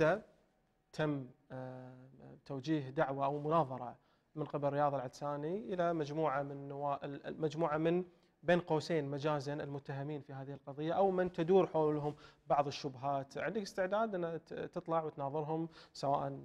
إذا تم آه، توجيه دعوة أو مناظرة من قبل رياض العدساني إلى مجموعة من نوا... مجموعة من بين قوسين مجازا المتهمين في هذه القضية أو من تدور حولهم بعض الشبهات عندك استعداد أن تطلع وتناظرهم سواء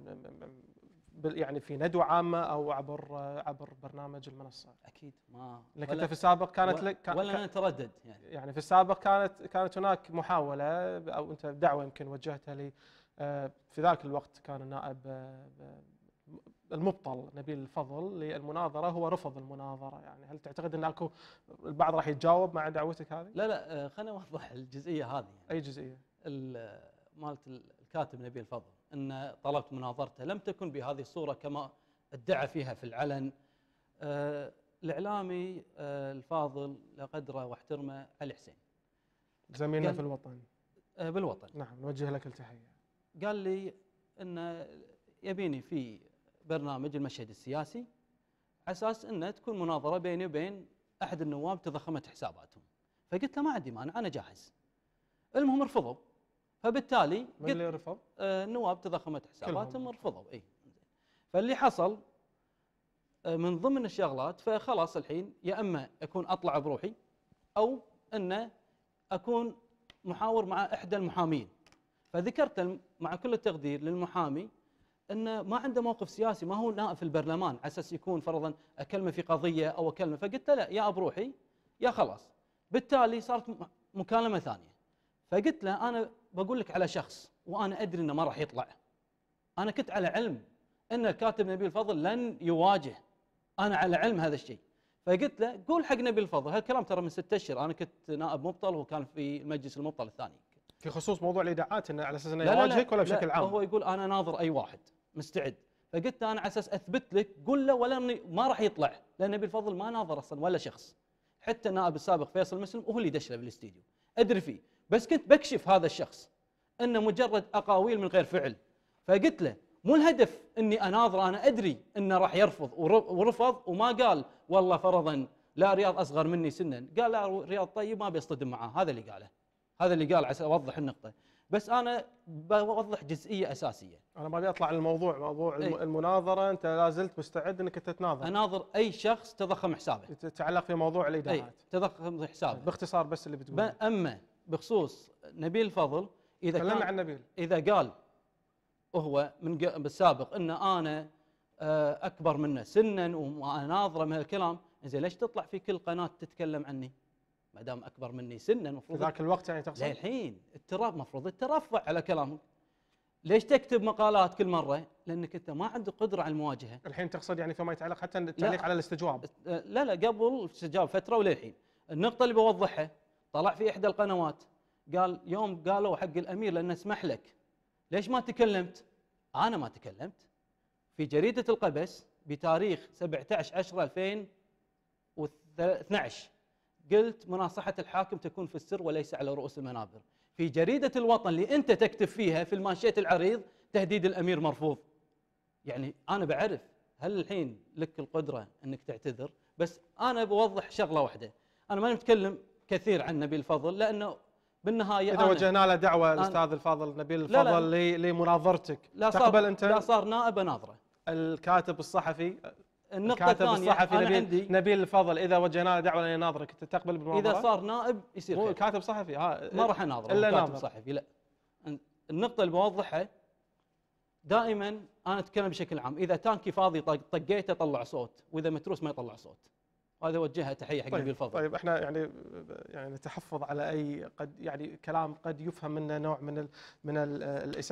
يعني في ندوة عامة أو عبر عبر برنامج المنصة أكيد ما لك أنت في السابق كانت ولا, لك ولا أنا أتردد يعني يعني في السابق كانت كانت هناك محاولة أو أنت دعوة يمكن وجهتها لي آه، في ذاك الوقت كان النائب آه، آه، المبطل نبيل الفضل للمناظره هو رفض المناظره يعني هل تعتقد ان اكو البعض راح يتجاوب مع دعوتك هذه؟ لا لا خليني اوضح الجزئيه هذه يعني اي جزئيه؟ مالت الكاتب نبيل الفضل ان طلبت مناظرته لم تكن بهذه الصوره كما ادعى فيها في العلن الاعلامي الفاضل لقدره واحترمه علي حسين زميلنا في الوطن بالوطن نعم نوجه لك التحيه قال لي انه يبيني في برنامج المشهد السياسي على اساس انه تكون مناظره بيني وبين احد النواب تضخمت حساباتهم فقلت له ما عندي مانع انا جاهز المهم رفضوا فبالتالي من اللي رفض؟ آه النواب تضخمت حساباتهم رفضوا اي فاللي حصل آه من ضمن الشغلات فخلاص الحين يا اما اكون اطلع بروحي او انه اكون محاور مع احدى المحامين فذكرت مع كل التقدير للمحامي انه ما عنده موقف سياسي ما هو نائب في البرلمان على اساس يكون فرضا اكلمه في قضيه او اكلمه فقلت له لا يا بروحي يا خلاص بالتالي صارت مكالمه ثانيه فقلت له انا بقول لك على شخص وانا ادري انه ما راح يطلع انا كنت على علم ان الكاتب نبيل الفضل لن يواجه انا على علم هذا الشيء فقلت له قول حق نبيل الفضل هالكلام ترى من ستة اشهر انا كنت نائب مبطل وكان في مجلس المبطل الثاني في خصوص موضوع الايداعات انه على اساس انه يواجهك ولا بشكل عام؟ هو يقول انا ناظر اي واحد مستعد فقلت انا على اساس اثبت لك قل له ولا ما راح يطلع لان بالفضل ما ناظر اصلا ولا شخص حتى النائب السابق فيصل مسلم وهو اللي دشله بالاستديو ادري فيه بس كنت بكشف هذا الشخص انه مجرد اقاويل من غير فعل فقلت له مو الهدف اني اناظره انا ادري انه راح يرفض ورفض وما قال والله فرضا لا رياض اصغر مني سنا قال لا رياض طيب ما بيصطدم معاه هذا اللي قاله هذا اللي قال عشان اوضح النقطه بس انا بوضح جزئيه اساسيه انا ما ابي اطلع للموضوع موضوع أي. المناظره انت لا زلت مستعد انك تتناظر اناظر اي شخص تضخم حسابه تتعلق في موضوع الاداءات إيه، تضخم حسابه طيب، باختصار بس اللي بتقوله اما بخصوص نبيل فضل اذا كان عن نبيل اذا قال هو من بالسابق ان انا آه، اكبر منه سنا واناظره من هالكلام زين ليش تطلع في كل قناه تتكلم عني؟ ما دام اكبر مني سنا المفروض ذاك الوقت يعني تقصد؟ الحين الترف المفروض الترفع على كلامك ليش تكتب مقالات كل مره؟ لانك انت ما عندك قدره على المواجهه. الحين تقصد يعني فيما يتعلق حتى التعليق على الاستجواب؟ أه، لا لا قبل استجواب فتره وللحين. النقطه اللي بوضحها طلع في احدى القنوات قال يوم قالوا حق الامير لانه اسمح لك ليش ما تكلمت؟ انا ما تكلمت. في جريده القبس بتاريخ 17 10 2012 قلت مناصحة الحاكم تكون في السر وليس على رؤوس المنابر في جريدة الوطن اللي أنت تكتب فيها في المانشيت العريض تهديد الأمير مرفوض يعني أنا بعرف هل الحين لك القدرة أنك تعتذر بس أنا بوضح شغلة واحدة أنا ما نتكلم كثير عن نبيل فضل لأنه بالنهايه اذا وجهنا له دعوه الاستاذ الفاضل نبيل الفضل لمناظرتك لا تقبل انت؟ لا صار نائب ناظره الكاتب الصحفي النقطة الثانية الصحفي أنا نبيل عندي نبيل الفضل إذا وجهنا له دعوة لأن يناظرك تقبل بالمناظرة؟ إذا صار نائب يصير هو كاتب صحفي ها ما راح أناظره إلا كاتب ناظر. صحفي لا النقطة اللي بوضحها دائما أنا أتكلم بشكل عام إذا تانكي فاضي طقيته طلع صوت وإذا متروس ما يطلع صوت وهذا وجهها تحيه حق طيب نبيل الفضل طيب احنا يعني يعني نتحفظ على اي قد يعني كلام قد يفهم منه نوع من من الاساءه